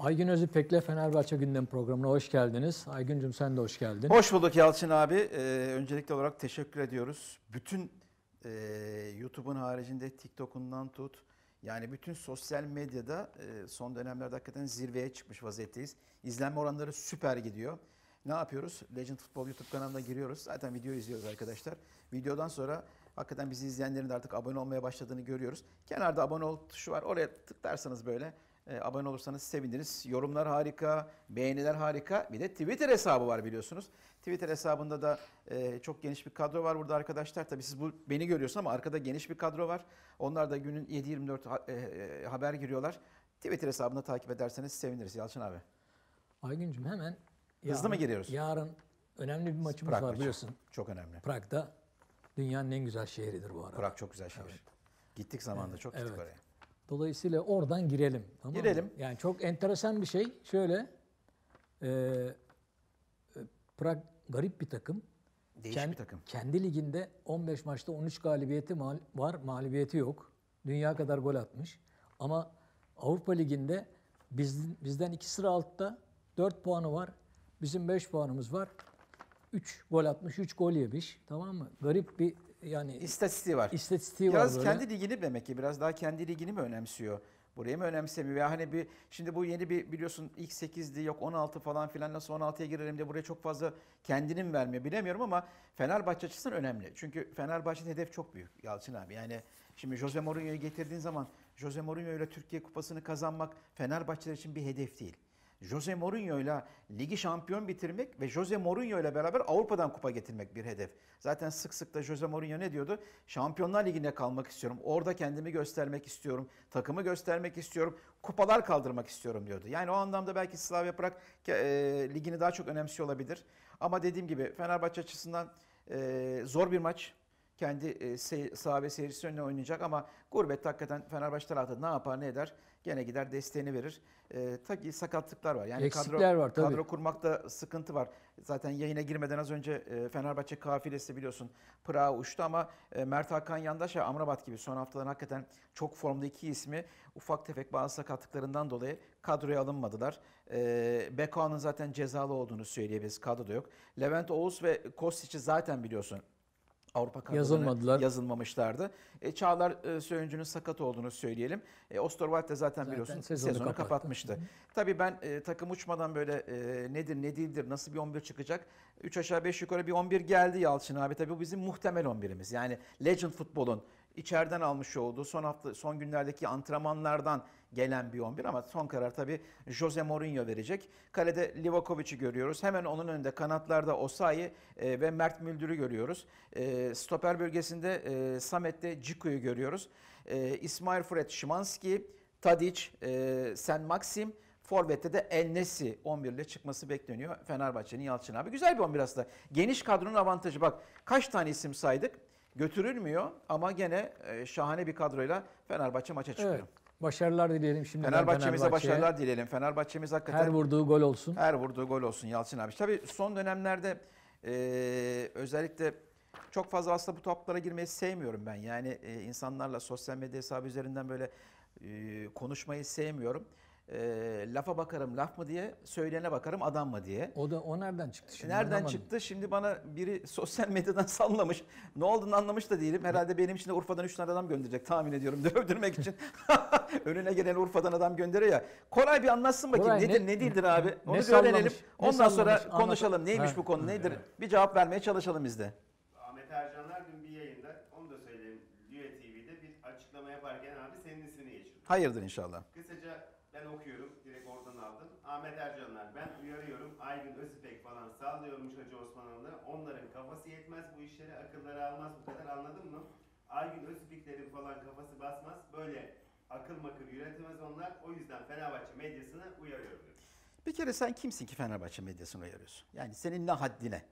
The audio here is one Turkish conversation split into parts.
Aygün Özüpek'le Fenerbahçe Gündem Programı'na hoş geldiniz. Aygüncüm sen de hoş geldin. Hoş bulduk Yalçın abi. Ee, öncelikli olarak teşekkür ediyoruz. Bütün e, YouTube'un haricinde TikTok'undan tut. Yani bütün sosyal medyada e, son dönemlerde hakikaten zirveye çıkmış vaziyetteyiz. İzlenme oranları süper gidiyor. Ne yapıyoruz? Legend Futbol YouTube kanalına giriyoruz. Zaten video izliyoruz arkadaşlar. Videodan sonra hakikaten bizi izleyenlerin de artık abone olmaya başladığını görüyoruz. Kenarda abone ol tuşu var. Oraya tıklarsanız böyle e, abone olursanız seviniriz. Yorumlar harika, beğeniler harika. Bir de Twitter hesabı var biliyorsunuz. Twitter hesabında da e, çok geniş bir kadro var burada arkadaşlar. Tabii siz bu beni görüyorsunuz ama arkada geniş bir kadro var. Onlar da günün 7-24 ha, e, e, haber giriyorlar. Twitter hesabında takip ederseniz seviniriz Yalçın abi. Aygüncüm hemen yarın, hızlı mı giriyoruz? Yarın önemli bir maçımız Prag var maçı. biliyorsun. Çok önemli. Prag'da dünyanın en güzel şehridir bu arada. Prag çok güzel şehir. Evet. Gittik zamanında evet, çok gittik evet. oraya. Dolayısıyla oradan girelim. Tamam mı? Girelim. Yani çok enteresan bir şey. Şöyle e, e Prag garip bir takım. Değişik Kend, bir takım. Kendi liginde 15 maçta 13 galibiyeti mal, var, mağlubiyeti yok. Dünya kadar gol atmış. Ama Avrupa Ligi'nde biz, bizden 2 sıra altta 4 puanı var. Bizim 5 puanımız var. 3 gol atmış, 3 gol yemiş. Tamam mı? Garip bir yani istatistiği var. İstatistiği biraz var. Biraz kendi ligini demek ki biraz daha kendi ligini mi önemsiyor? Burayı mı önemsemiyor? Ya hani bir şimdi bu yeni bir biliyorsun ilk 8'di yok 16 falan filan nasıl 16'ya girerim de buraya çok fazla kendini mi vermiyor bilemiyorum ama Fenerbahçe açısından önemli. Çünkü Fenerbahçe'nin hedef çok büyük Yalçın abi. Yani şimdi Jose Mourinho'yu getirdiğin zaman Jose Mourinho ile Türkiye Kupası'nı kazanmak Fenerbahçeler için bir hedef değil. Jose Mourinho ile ligi şampiyon bitirmek ve Jose Mourinho ile beraber Avrupa'dan kupa getirmek bir hedef. Zaten sık sık da Jose Mourinho ne diyordu? Şampiyonlar Ligi'nde kalmak istiyorum. Orada kendimi göstermek istiyorum. Takımı göstermek istiyorum. Kupalar kaldırmak istiyorum diyordu. Yani o anlamda belki Slavia Prag e, ligini daha çok önemsiyor olabilir. Ama dediğim gibi Fenerbahçe açısından e, zor bir maç kendi e, sahabe seyircisi önüne oynayacak ama gurbette hakikaten Fenerbahçe tarafta ne yapar ne eder gene gider desteğini verir. E, ta sakatlıklar var. Yani Eksikler kadro, var tabii. Kadro kurmakta sıkıntı var. Zaten yayına girmeden az önce e, Fenerbahçe kafilesi biliyorsun Pırağa uçtu ama e, Mert Hakan Yandaş ve Amrabat gibi son haftaların hakikaten çok formda iki ismi ufak tefek bazı sakatlıklarından dolayı kadroya alınmadılar. E, Beko'nun zaten cezalı olduğunu söyleyebiliriz. Kadroda yok. Levent Oğuz ve Kostic'i zaten biliyorsun Avrupa Kadınlarına yazılmadılar. Yazılmamışlardı. E, Çağlar e, Söyüncü'nün sakat olduğunu söyleyelim. E, Osterwald de zaten, zaten biliyorsun sezonu, sezonu kapattı. kapatmıştı. Hı. Tabii ben e, takım uçmadan böyle e, nedir ne değildir nasıl bir 11 çıkacak? 3 aşağı 5 yukarı bir 11 geldi Yalçın abi. Tabii bu bizim muhtemel 11'imiz. Yani Legend futbolun içeriden almış olduğu son hafta son günlerdeki antrenmanlardan gelen bir 11 ama son karar tabii Jose Mourinho verecek. Kalede Livakovic'i görüyoruz. Hemen onun önünde kanatlarda Osayi e, ve Mert Müldür'ü görüyoruz. E, stoper bölgesinde e, Samet'te Ciku'yu görüyoruz. İsmail Fred Şimanski, Tadic, Sen Maxim, Forvet'te de El Nesi 11 ile çıkması bekleniyor Fenerbahçe'nin Yalçın abi. Güzel bir 11 aslında. Geniş kadronun avantajı. Bak kaç tane isim saydık? götürülmüyor ama gene e, şahane bir kadroyla Fenerbahçe maça çıkıyor. Evet. Başarılar dileyelim şimdi. Fenerbahçe'mize Fenerbahçe. başarılar dileyelim. Fenerbahçe'miz hakikaten... Her vurduğu gol olsun. Her vurduğu gol olsun Yalçın abi. Tabii son dönemlerde e, özellikle çok fazla aslında bu toplara girmeyi sevmiyorum ben. Yani e, insanlarla sosyal medya hesabı üzerinden böyle e, konuşmayı sevmiyorum e, lafa bakarım laf mı diye, söylene bakarım adam mı diye. O da o nereden çıktı şimdi? Nereden anlamadım. çıktı? Şimdi bana biri sosyal medyadan sallamış. Ne olduğunu anlamış da değilim. Herhalde benim için de Urfa'dan 3 tane adam gönderecek tahmin ediyorum dövdürmek için. Önüne gelen Urfa'dan adam gönderiyor ya. Kolay bir anlatsın bakayım Koray, nedir ne, ne değildir abi. Onu ne öğrenelim. Sallamış, Ondan sallamış, sonra anladım. konuşalım. Neymiş ha. bu konu nedir? Evet. Bir cevap vermeye çalışalım biz de. Ahmet Ercanlar dün bir yayında onu da söyleyeyim. Lüye TV'de bir açıklama yaparken abi senin ismini geçirdi. Hayırdır inşallah. Ben okuyorum. Direkt oradan aldım. Ahmet Ercanlar. Ben uyarıyorum. Aygün Özipek falan sallıyormuş Hacı Osmanalı'nı. Onların kafası yetmez bu işlere Akılları almaz bu kadar anladın mı? Aygün Özipeklerin falan kafası basmaz. Böyle akıl makır yönetemez onlar. O yüzden Fenerbahçe medyasını uyarıyorum. Bir kere sen kimsin ki Fenerbahçe medyasını uyarıyorsun? Yani senin ne haddine?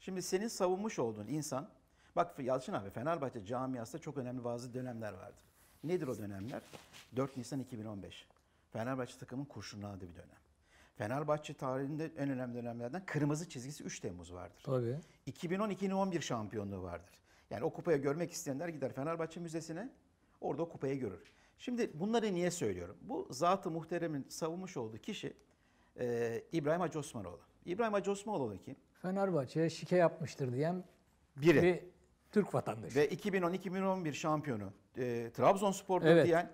Şimdi senin savunmuş olduğun insan, bak Yalçın abi Fenerbahçe camiasında çok önemli bazı dönemler vardır. Nedir o dönemler? 4 Nisan 2015. Fenerbahçe takımın kurşunladığı bir dönem. Fenerbahçe tarihinde en önemli dönemlerden kırmızı çizgisi 3 Temmuz vardır. Tabii. 2010-2011 şampiyonluğu vardır. Yani o kupaya görmek isteyenler gider Fenerbahçe Müzesi'ne orada o kupayı görür. Şimdi bunları niye söylüyorum? Bu zatı muhteremin savunmuş olduğu kişi e, İbrahim Hacı Osmanoğlu. İbrahim Hacı Osmanoğlu kim? Fenerbahçe'ye şike yapmıştır diyen biri. Bir Türk vatandaşı. Ve 2010-2011 şampiyonu e, Trabzonspor'da evet. diyen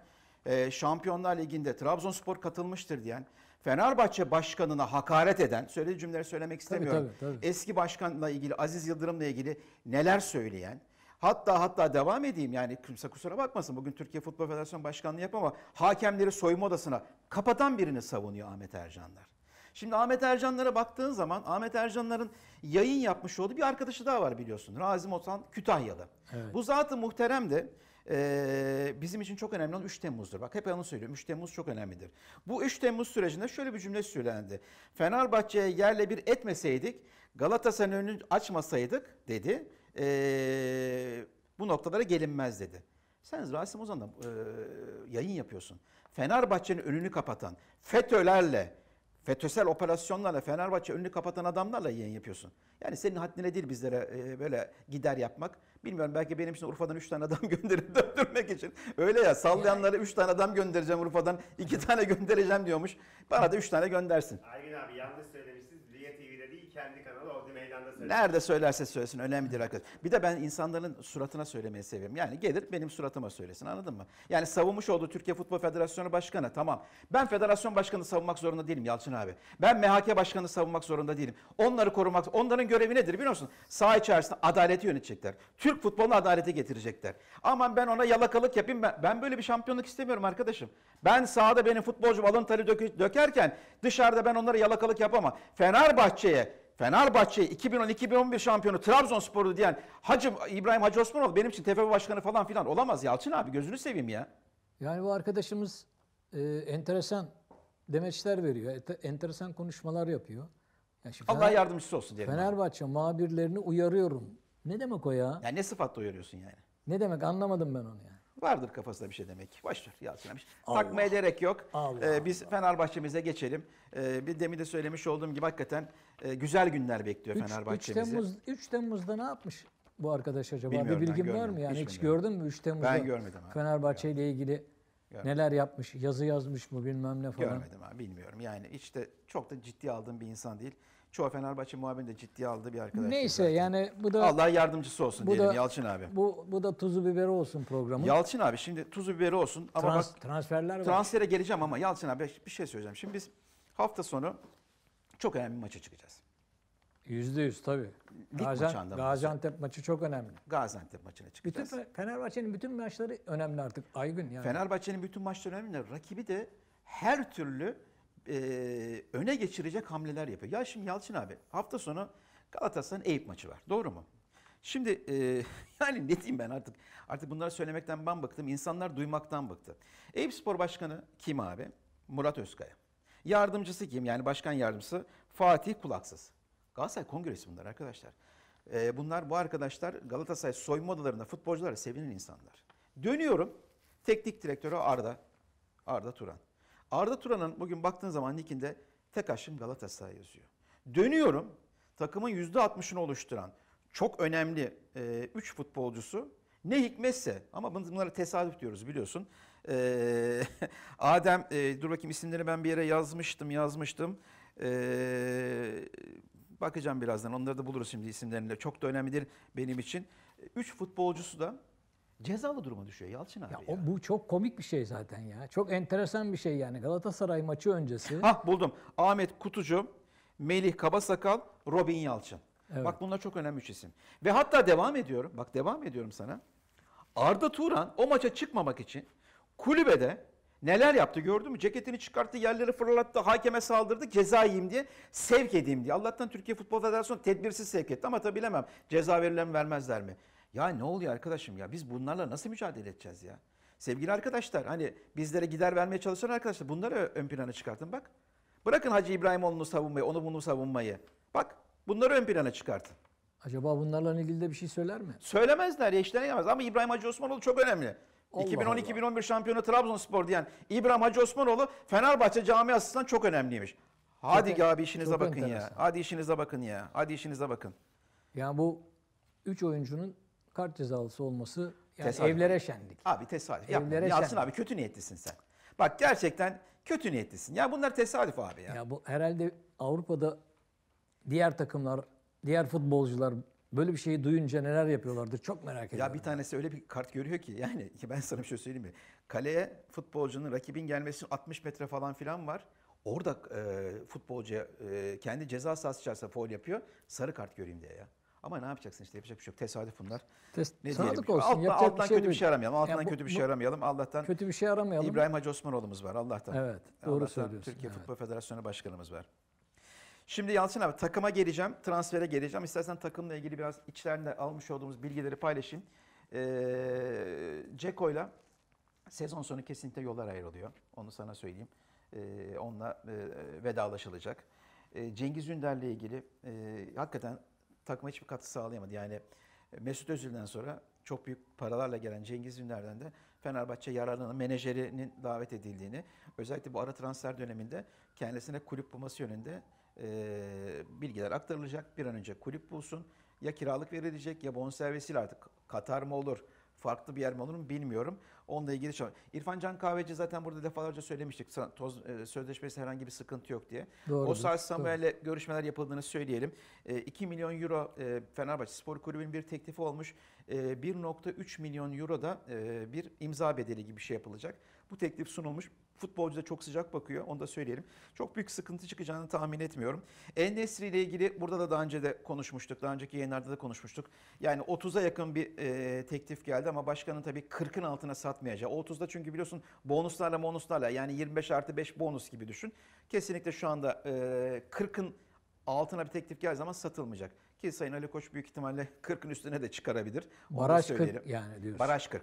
e, Şampiyonlar Ligi'nde Trabzonspor katılmıştır diyen, Fenerbahçe başkanına hakaret eden, söylediği cümleleri söylemek istemiyorum. Tabii, tabii, tabii. Eski başkanla ilgili, Aziz Yıldırım'la ilgili neler söyleyen, Hatta hatta devam edeyim yani kimse kusura bakmasın bugün Türkiye Futbol Federasyonu Başkanlığı yap ama hakemleri soyma odasına kapatan birini savunuyor Ahmet Ercanlar. Şimdi Ahmet Ercanlara baktığın zaman Ahmet Ercanların yayın yapmış olduğu bir arkadaşı daha var biliyorsun. Razım Otan Kütahyalı. Evet. Bu zatı muhterem de e, bizim için çok önemli olan 3 Temmuz'dur. Bak hep onu söylüyorum. 3 Temmuz çok önemlidir. Bu 3 Temmuz sürecinde şöyle bir cümle söylendi. Fenerbahçe'ye yerle bir etmeseydik, Galatasaray'ın önünü açmasaydık dedi. E, bu noktalara gelinmez dedi. Sen Rasim Ozan'la e, yayın yapıyorsun. Fenerbahçe'nin önünü kapatan FETÖ'lerle, FETÖ'sel operasyonlarla Fenerbahçe önünü kapatan adamlarla yayın yapıyorsun. Yani senin haddine değil bizlere e, böyle gider yapmak. Bilmiyorum belki benim için Urfa'dan 3 tane adam gönderip döndürmek için. Öyle ya sallayanlara 3 tane adam göndereceğim Urfa'dan 2 tane göndereceğim diyormuş. Bana da 3 tane göndersin. Aygün abi yanlış söyledim Nerede söylerse söylesin önemli değil arkadaş. Bir de ben insanların suratına söylemeyi seviyorum. Yani gelir benim suratıma söylesin anladın mı? Yani savunmuş olduğu Türkiye Futbol Federasyonu Başkanı tamam. Ben federasyon Başkanı savunmak zorunda değilim Yalçın abi. Ben MHK Başkanı savunmak zorunda değilim. Onları korumak, onların görevi nedir biliyor musun? Saha içerisinde adaleti yönetecekler. Türk futbolunu adalete getirecekler. Aman ben ona yalakalık yapayım. Ben, ben böyle bir şampiyonluk istemiyorum arkadaşım. Ben sahada benim futbolcum alın teri dökerken dışarıda ben onlara yalakalık yapamam. Fenerbahçe'ye Fenerbahçe 2010-2011 şampiyonu Trabzonspor'u diyen Hacı İbrahim Hacı Osmanoğlu benim için TFF başkanı falan filan olamaz Yalçın abi gözünü seveyim ya. Yani bu arkadaşımız e, enteresan demeçler veriyor. Enteresan konuşmalar yapıyor. Ya şimdi Allah Fener, yardımcısı olsun diyelim. Fenerbahçe yani. muhabirlerini uyarıyorum. Ne demek o ya? Ya ne sıfatla uyarıyorsun yani? Ne demek anlamadım ben onu yani. Vardır kafasında bir şey demek başlar Boş ver Yalçın Takmaya gerek yok. Allah ee, biz Allah. Fenerbahçe'mize geçelim. Ee, bir demin de söylemiş olduğum gibi hakikaten e, güzel günler bekliyor üç, Fenerbahçe'mizi. 3 Temmuz, 3 Temmuz'da ne yapmış bu arkadaş acaba? Bilmiyorum, bir bilgin var mı? Yani hiç, hiç gördün mü 3 Temmuz'da ben görmedim abi. Fenerbahçe ile ilgili Görmedim. Neler yapmış, yazı yazmış mı bilmem ne falan. Görmedim abi bilmiyorum. Yani hiç de çok da ciddi aldığım bir insan değil çoğu Fenerbahçe muhabirini de ciddiye aldığı bir arkadaş. Neyse zaten. yani bu da Allah yardımcısı olsun bu diyelim da, Yalçın abi. Bu bu da tuzu biberi olsun programı. Yalçın abi şimdi tuzu biberi olsun ama Trans, bak, transferler var. Transfere geleceğim ama Yalçın abi bir şey söyleyeceğim. Şimdi biz hafta sonu çok önemli bir maça çıkacağız. Yüzde yüz tabii. Lig Gaziantep maçı. maçı çok önemli. Gaziantep maçına çıkacağız. Bütün Fenerbahçe'nin bütün maçları önemli artık Aygün yani. Fenerbahçe'nin bütün maçları önemli. Rakibi de her türlü e, öne geçirecek hamleler yapıyor. Ya şimdi Yalçın abi hafta sonu Galatasaray'ın Eyüp maçı var. Doğru mu? Şimdi e, yani ne diyeyim ben artık artık bunları söylemekten ben bıktım. İnsanlar duymaktan bıktı. Eyüp Spor Başkanı kim abi? Murat Özkaya. Yardımcısı kim? Yani başkan yardımcısı Fatih Kulaksız. Galatasaray Kongresi bunlar arkadaşlar. E, bunlar bu arkadaşlar Galatasaray soyunma odalarında futbolculara sevinen insanlar. Dönüyorum teknik direktörü Arda. Arda Turan. Arda Turan'ın bugün baktığın zaman nickinde tek aşım Galatasaray yazıyor. Dönüyorum takımın %60'ını oluşturan çok önemli 3 e, üç futbolcusu ne hikmetse ama bunlara tesadüf diyoruz biliyorsun. Ee, Adem e, dur bakayım isimleri ben bir yere yazmıştım yazmıştım. Ee, bakacağım birazdan onları da buluruz şimdi isimlerinde. Çok da önemlidir benim için. Üç futbolcusu da cezalı duruma düşüyor Yalçın abi. Ya, ya. O, bu çok komik bir şey zaten ya. Çok enteresan bir şey yani. Galatasaray maçı öncesi. Hah buldum. Ahmet Kutucu, Melih Kabasakal, Robin Yalçın. Evet. Bak bunlar çok önemli üç isim. Ve hatta devam ediyorum. Bak devam ediyorum sana. Arda Turan o maça çıkmamak için kulübede neler yaptı gördün mü? Ceketini çıkarttı, yerleri fırlattı, hakeme saldırdı, ceza yiyeyim diye, sevk edeyim diye. Allah'tan Türkiye Futbol Federasyonu tedbirsiz sevk etti ama tabii bilemem. Ceza verilen vermezler mi? Ya ne oluyor arkadaşım ya biz bunlarla nasıl mücadele edeceğiz ya? Sevgili arkadaşlar hani bizlere gider vermeye çalışan arkadaşlar bunları ön plana çıkartın bak. Bırakın Hacı İbrahimoğlu'nu savunmayı, onu bunu savunmayı. Bak bunları ön plana çıkartın. Acaba bunlarla ilgili de bir şey söyler mi? Söylemezler ya işlerine gelmez ama İbrahim Hacı Osmanoğlu çok önemli. 2010-2011 şampiyonu Trabzonspor diyen İbrahim Hacı Osmanoğlu Fenerbahçe camiasından çok önemliymiş. Hadi çok, abi işinize bakın enteresan. ya. Hadi işinize bakın ya. Hadi işinize bakın. Yani bu üç oyuncunun kart cezalısı olması yani tesadüf. evlere şenlik. Abi tesadüf. Evlere Yapma. Yasin abi kötü niyetlisin sen. Bak gerçekten kötü niyetlisin. Ya bunlar tesadüf abi ya. Ya bu herhalde Avrupa'da diğer takımlar, diğer futbolcular böyle bir şeyi duyunca neler yapıyorlardır çok merak ediyorum. Ya bir tanesi öyle bir kart görüyor ki yani ki ben sana bir şey söyleyeyim mi? Kaleye futbolcunun rakibin gelmesi 60 metre falan filan var. Orada e, futbolcuya e, kendi ceza sahası içerisinde foul yapıyor. Sarı kart göreyim diye ya. Ama ne yapacaksın işte yapacak bir şey yok. Tesadüf bunlar. Tes ne diyelim? Olsun, Alt, alttan bir şey kötü bir şey aramayalım. Alttan yani bu, kötü bir şey aramayalım. Allah'tan kötü bir şey aramayalım. İbrahim Hacı Osmanoğlu'muz var Allah'tan. Evet, doğru Allah'tan söylüyorsun. Türkiye evet. Futbol Federasyonu Başkanımız var. Şimdi Yalçın abi takıma geleceğim, transfere geleceğim. İstersen takımla ilgili biraz içlerinde almış olduğumuz bilgileri paylaşayım. Ee, Ceko'yla sezon sonu kesinlikle yollar ayrılıyor. Onu sana söyleyeyim. Ee, onunla e, e vedalaşılacak. Ee, Cengiz Ünder'le ilgili e, hakikaten takıma hiçbir katkı sağlayamadı. Yani e, Mesut Özil'den sonra çok büyük paralarla gelen Cengiz Ünder'den de Fenerbahçe yararlanan menajerinin davet edildiğini, özellikle bu ara transfer döneminde kendisine kulüp bulması yönünde e, bilgiler aktarılacak. Bir an önce kulüp bulsun. Ya kiralık verilecek ya bonservisiyle artık Katar mı olur, farklı bir yer mi olur mu bilmiyorum. Onunla ilgili şey İrfan Can Kahveci zaten burada defalarca söylemiştik. Toz, e, sözleşmesi herhangi bir sıkıntı yok diye. Doğrudur, o saat Samuel'le görüşmeler yapıldığını söyleyelim. E, 2 milyon euro e, Fenerbahçe Spor Kulübü'nün bir teklifi olmuş. E, 1.3 milyon euro da e, bir imza bedeli gibi bir şey yapılacak. Bu teklif sunulmuş futbolcu da çok sıcak bakıyor. Onu da söyleyelim. Çok büyük sıkıntı çıkacağını tahmin etmiyorum. Enesri ile ilgili burada da daha önce de konuşmuştuk. Daha önceki yayınlarda da konuşmuştuk. Yani 30'a yakın bir e, teklif geldi ama başkanın tabii 40'ın altına satmayacağı. 30'da çünkü biliyorsun bonuslarla bonuslarla yani 25 artı 5 bonus gibi düşün. Kesinlikle şu anda e, 40'ın altına bir teklif geldiği zaman satılmayacak. Ki Sayın Ali Koç büyük ihtimalle 40'ın üstüne de çıkarabilir. Onu Baraj 40 yani diyorsun. Baraj 40.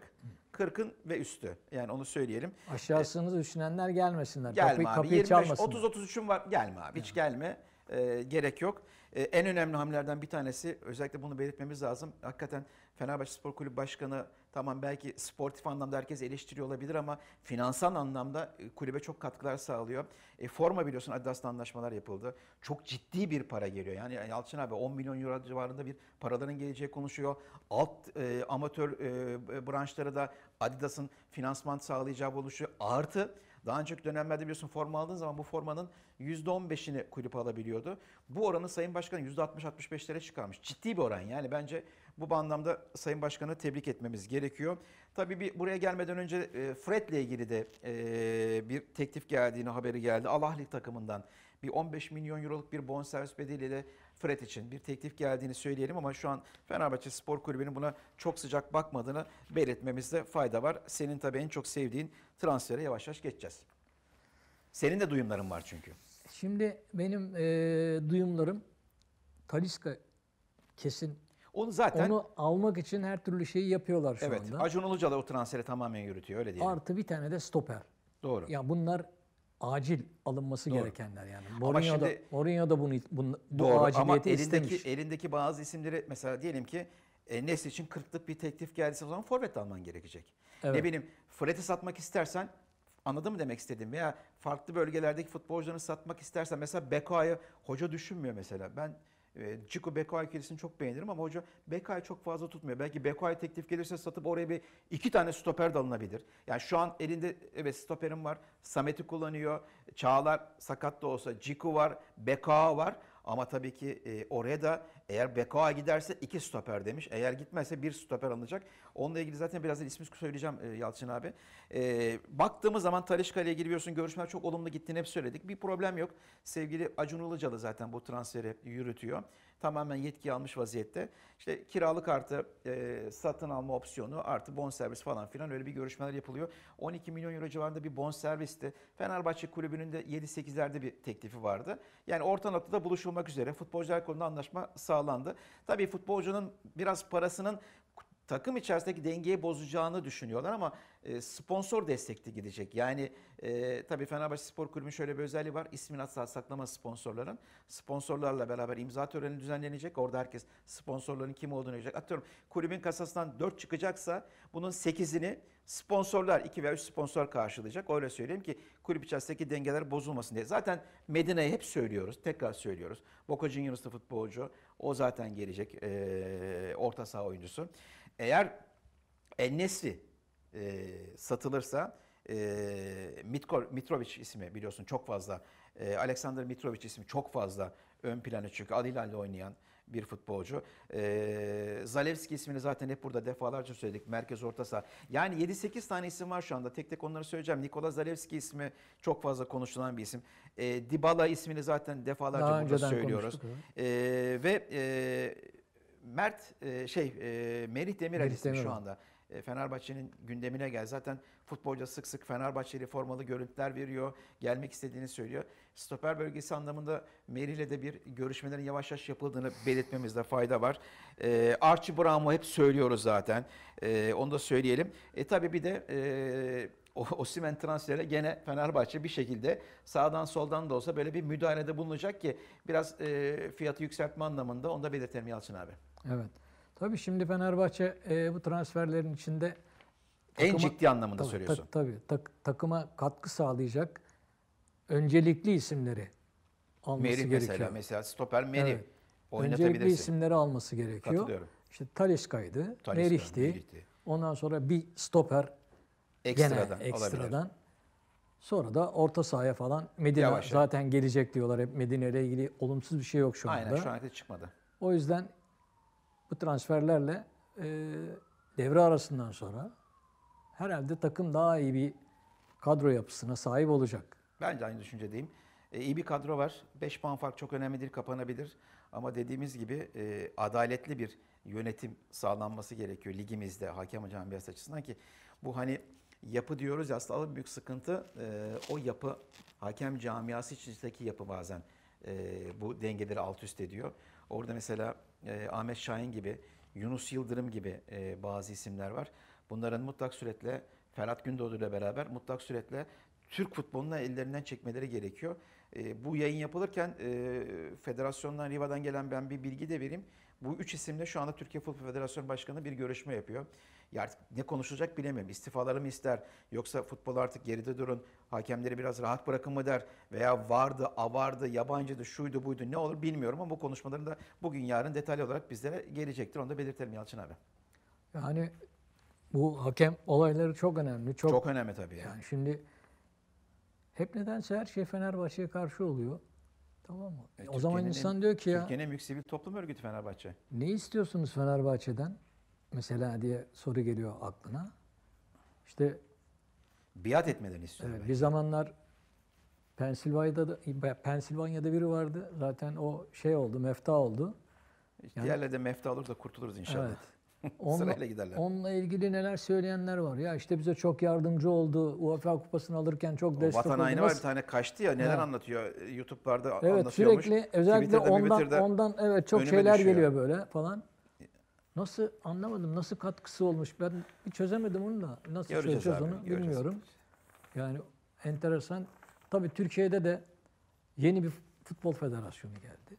40'ın ve üstü. Yani onu söyleyelim. Aşağısını e, ee, düşünenler gelmesinler. Gelme kapıyı, abi. Kapıyı 25, 30-33'ün var. Gelme abi. Yani. Hiç gelme. Ee, gerek yok. Ee, en önemli hamlelerden bir tanesi özellikle bunu belirtmemiz lazım. Hakikaten Fenerbahçe Spor Kulübü Başkanı tamam belki sportif anlamda herkes eleştiriyor olabilir ama finansal anlamda e, kulübe çok katkılar sağlıyor. E, forma biliyorsun Adidas'la anlaşmalar yapıldı. Çok ciddi bir para geliyor. Yani Yalçın abi 10 milyon euro civarında bir paraların geleceği konuşuyor. Alt e, amatör e, branşlara da Adidas'ın finansman sağlayacağı oluşuyor. Artı daha önceki dönemlerde biliyorsun forma aldığın zaman bu formanın %15'ini kulüp alabiliyordu. Bu oranı Sayın Başkan %60-65'lere çıkarmış. Ciddi bir oran yani bence bu bağlamda Sayın Başkan'ı tebrik etmemiz gerekiyor. Tabii bir buraya gelmeden önce e, Fred ile ilgili de e, bir teklif geldiğini haberi geldi. Alahli takımından bir 15 milyon euroluk bir bonservis bedeliyle Fred için bir teklif geldiğini söyleyelim ama şu an Fenerbahçe Spor Kulübü'nün buna çok sıcak bakmadığını belirtmemizde fayda var. Senin tabii en çok sevdiğin transfere yavaş yavaş geçeceğiz. Senin de duyumların var çünkü. Şimdi benim e, duyumlarım Taliska kesin onu zaten Onu almak için her türlü şeyi yapıyorlar şu evet, anda. Evet. Acun Ilıcalı o transferi tamamen yürütüyor öyle diyelim. Artı bir tane de stoper. Doğru. Ya yani bunlar acil alınması Doğru. gerekenler yani. Mourinho da Mourinho da bunu, bunu bu Doğru. aciliyeti ama elindeki, istemiş. elindeki bazı isimleri mesela diyelim ki e, Nesli için 40'lık bir teklif geldiyse o zaman forvet alman gerekecek. Evet. Ne bileyim Fred'i satmak istersen anladın mı demek istediğim veya farklı bölgelerdeki futbolcularını satmak istersen mesela Beko'yu hoca düşünmüyor mesela. Ben ee, Ciku Beko ikilisini çok beğenirim ama hoca Beko'yu çok fazla tutmuyor. Belki Beko'ya teklif gelirse satıp oraya bir iki tane stoper de alınabilir. Yani şu an elinde evet stoperim var. Samet'i kullanıyor. Çağlar sakat da olsa Ciku var. Beko var. Ama tabii ki e, oraya da eğer Bekoa giderse iki stoper demiş. Eğer gitmezse bir stoper alınacak. Onunla ilgili zaten birazdan ismi söyleyeceğim e, Yalçın abi. E, baktığımız zaman Talişka ile ilgili biliyorsun görüşmeler çok olumlu gittiğini hep söyledik. Bir problem yok. Sevgili Acun Ilıcalı zaten bu transferi yürütüyor. Tamamen yetki almış vaziyette. İşte kiralık artı e, satın alma opsiyonu artı bon servis falan filan öyle bir görüşmeler yapılıyor. 12 milyon euro civarında bir bon bonservisti. Fenerbahçe kulübünün de 7-8'lerde bir teklifi vardı. Yani orta noktada buluşulmak üzere futbolcular konuda anlaşma sağ sağlandı. Tabii futbolcunun biraz parasının takım içerisindeki dengeyi bozacağını düşünüyorlar ama e, sponsor destekli gidecek. Yani e, tabii Fenerbahçe Spor Kulübü'nün şöyle bir özelliği var. İsmini asla saklama sponsorların. Sponsorlarla beraber imza töreni düzenlenecek. Orada herkes sponsorların kim olduğunu görecek. Atıyorum kulübün kasasından 4 çıkacaksa bunun 8'ini sponsorlar 2 veya 3 sponsor karşılayacak. Öyle söyleyeyim ki kulüp içerisindeki dengeler bozulmasın diye. Zaten Medina'yı hep söylüyoruz. Tekrar söylüyoruz. Boca Juniors'ta futbolcu. O zaten gelecek. E, orta saha oyuncusu. Eğer Ennesri e, satılırsa e, Mitko, Mitrovic ismi biliyorsun çok fazla e, Alexander Mitrovic ismi çok fazla ön plana çünkü Al ile oynayan bir futbolcu. E, Zalewski ismini zaten hep burada defalarca söyledik. Merkez orta saha. Yani 7-8 tane isim var şu anda. Tek tek onları söyleyeceğim. Nikola Zalewski ismi çok fazla konuşulan bir isim. E, Dybala ismini zaten defalarca Daha burada söylüyoruz. E, ve e, Mert e, şey e, Merih Demirel ismi Demirel. şu anda. E, Fenerbahçe'nin gündemine gel. Zaten futbolcu sık sık Fenerbahçeli formalı görüntüler veriyor. Gelmek istediğini söylüyor. Stoper bölgesi anlamında Merih'le de bir görüşmelerin yavaş yavaş yapıldığını belirtmemizde fayda var. E, Archie Brown'u hep söylüyoruz zaten. E, onu da söyleyelim. E tabii bir de e, simen transferi gene Fenerbahçe bir şekilde sağdan soldan da olsa böyle bir müdahalede bulunacak ki biraz e, fiyatı yükseltme anlamında onu da belirtelim Yalçın abi. Evet. Tabii şimdi Fenerbahçe e, bu transferlerin içinde takıma, en ciddi anlamında tabii, söylüyorsun. Ta, tabii tak, takıma katkı sağlayacak öncelikli isimleri alması Meri gerekiyor. Mesela, mesela stoper Meri evet. oynatabilirsin. Öncelikli isimleri alması gerekiyor. Katılıyorum. İşte Taliska'ydı, Taliska, Merih'ti. Merih'ti. Ondan sonra bir stoper ekstradan, gene ekstradan. Sonra da orta sahaya falan Medine Yavaş zaten gelecek diyorlar. Hep Medine ile ilgili olumsuz bir şey yok şu anda. Aynen şu an çıkmadı. O yüzden bu transferlerle e, devre arasından sonra herhalde takım daha iyi bir kadro yapısına sahip olacak. Ben de aynı düşüncedeyim. E, İyi bir kadro var. 5 puan fark çok önemlidir, kapanabilir. Ama dediğimiz gibi e, adaletli bir yönetim sağlanması gerekiyor ligimizde hakem camiası açısından ki bu hani yapı diyoruz ya aslında büyük sıkıntı e, o yapı hakem camiası içindeki yapı bazen e, bu dengeleri alt üst ediyor. Orada mesela e, Ahmet Şahin gibi, Yunus Yıldırım gibi e, bazı isimler var. Bunların mutlak suretle Ferhat Gündoğdu ile beraber mutlak suretle Türk futboluna ellerinden çekmeleri gerekiyor. E, bu yayın yapılırken e, federasyondan, Riva'dan gelen ben bir bilgi de vereyim. Bu üç isimle şu anda Türkiye Futbol Federasyonu Başkanı bir görüşme yapıyor. Ya artık ne konuşulacak bilemiyorum. İstifaları mı ister? Yoksa futbol artık geride durun. Hakemleri biraz rahat bırakın mı der? Veya vardı, avardı, yabancıydı, şuydu, buydu ne olur bilmiyorum ama bu konuşmaların da bugün yarın detaylı olarak bizlere gelecektir. Onu da belirtelim Yalçın abi. Yani bu hakem olayları çok önemli. Çok, çok önemli tabii. Yani. yani şimdi hep nedense her şey Fenerbahçe'ye karşı oluyor. Tamam mı? E, o zaman insan diyor ki ya... Türkiye'nin en büyük sivil toplum örgütü Fenerbahçe. Ne istiyorsunuz Fenerbahçe'den? mesela diye soru geliyor aklına. İşte biat etmelerini istiyor. Evet, bir zamanlar Pensilvanya'da da, Pensilvanya'da biri vardı. Zaten o şey oldu, mefta oldu. Yani, Diğerleri de mefta olur da kurtuluruz inşallah. Evet. onunla, Sırayla giderler. Onunla ilgili neler söyleyenler var. Ya işte bize çok yardımcı oldu. UEFA kupasını alırken çok o destek oldu. Vatan haini var bir tane kaçtı ya neler ya. anlatıyor. E, YouTube'larda evet, anlatıyormuş. Evet sürekli özellikle Twitter'da, ondan, ondan evet çok şeyler düşüyor. geliyor böyle falan. Nasıl anlamadım, nasıl katkısı olmuş? Ben bir çözemedim onu da. Nasıl göreceğiz çözeceğiz abi, onu göreceğiz. bilmiyorum. Yani enteresan. Tabii Türkiye'de de yeni bir futbol federasyonu geldi.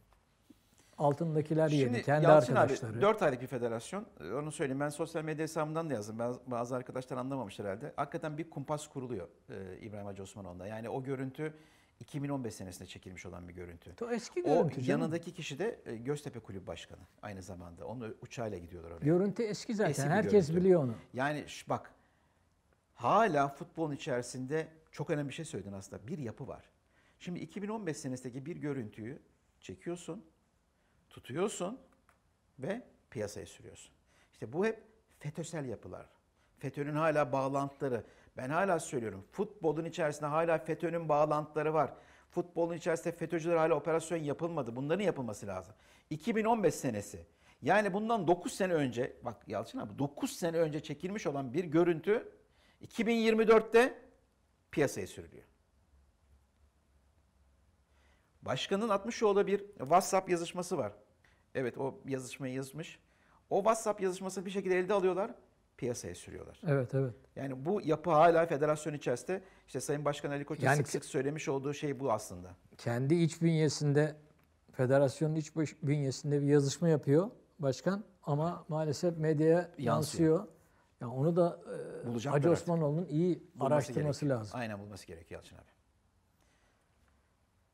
Altındakiler Şimdi, yeni, kendi Yalçın arkadaşları. Abi, 4 aylık bir federasyon. Ee, onu söyleyeyim. Ben sosyal medya hesabımdan da yazdım. Bazı, arkadaşlar anlamamış herhalde. Hakikaten bir kumpas kuruluyor e, İbrahim Hacı Osmanoğlu'nda. Yani o görüntü 2015 senesinde çekilmiş olan bir görüntü. O eski görüntü. O yanındaki kişi de e, Göztepe Kulüp Başkanı aynı zamanda. Onu uçağıyla gidiyorlar oraya. Görüntü eski zaten. Eski Herkes görüntü. biliyor onu. Yani bak hala futbolun içerisinde çok önemli bir şey söyledin aslında. Bir yapı var. Şimdi 2015 senesindeki bir görüntüyü çekiyorsun, tutuyorsun ve piyasaya sürüyorsun. İşte bu hep FETÖ'sel yapılar. FETÖ'nün hala bağlantıları. Ben hala söylüyorum. Futbolun içerisinde hala FETÖ'nün bağlantıları var. Futbolun içerisinde FETÖ'cüler hala operasyon yapılmadı. Bunların yapılması lazım. 2015 senesi. Yani bundan 9 sene önce bak Yalçın abi 9 sene önce çekilmiş olan bir görüntü 2024'te piyasaya sürülüyor. Başkanın atmış olduğu bir WhatsApp yazışması var. Evet o yazışmayı yazmış. O WhatsApp yazışmasını bir şekilde elde alıyorlar piyasaya sürüyorlar. Evet evet. Yani bu yapı hala federasyon içerisinde işte Sayın Başkan Ali Koç'un yani, sık sık söylemiş olduğu şey bu aslında. Kendi iç bünyesinde federasyonun iç bünyesinde bir yazışma yapıyor başkan ama maalesef medyaya yansıyor. yansıyor. Yani onu da e, Hacı Osmanoğlu'nun iyi bulması araştırması gerekiyor. lazım. Aynen bulması gerekiyor Yalçın abi.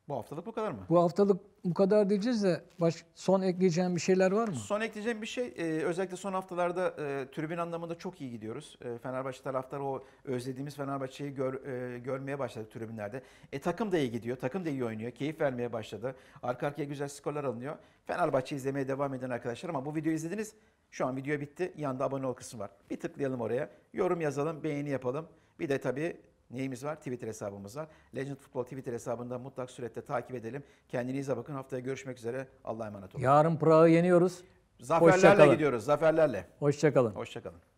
Bu haftalık bu kadar mı? Bu haftalık bu kadar diyeceğiz de baş, son ekleyeceğim bir şeyler var mı? Son ekleyeceğim bir şey e, özellikle son haftalarda e, tribün anlamında çok iyi gidiyoruz. E, Fenerbahçe taraftarı o özlediğimiz Fenerbahçe'yi gör, e, görmeye başladı tribünlerde. E takım da iyi gidiyor. Takım da iyi oynuyor. Keyif vermeye başladı. Arka arkaya güzel skorlar alınıyor. Fenerbahçe izlemeye devam eden arkadaşlar ama bu videoyu izlediniz. Şu an video bitti. Yanda abone ol kısmı var. Bir tıklayalım oraya. Yorum yazalım, beğeni yapalım. Bir de tabii neyimiz var? Twitter hesabımız var. Legend Futbol Twitter hesabından mutlak surette takip edelim. Kendinize bakın. Haftaya görüşmek üzere. Allah'a emanet olun. Yarın Prag'ı yeniyoruz. Zaferlerle Hoşçakalın. gidiyoruz. Zaferlerle. Hoşçakalın. Hoşçakalın.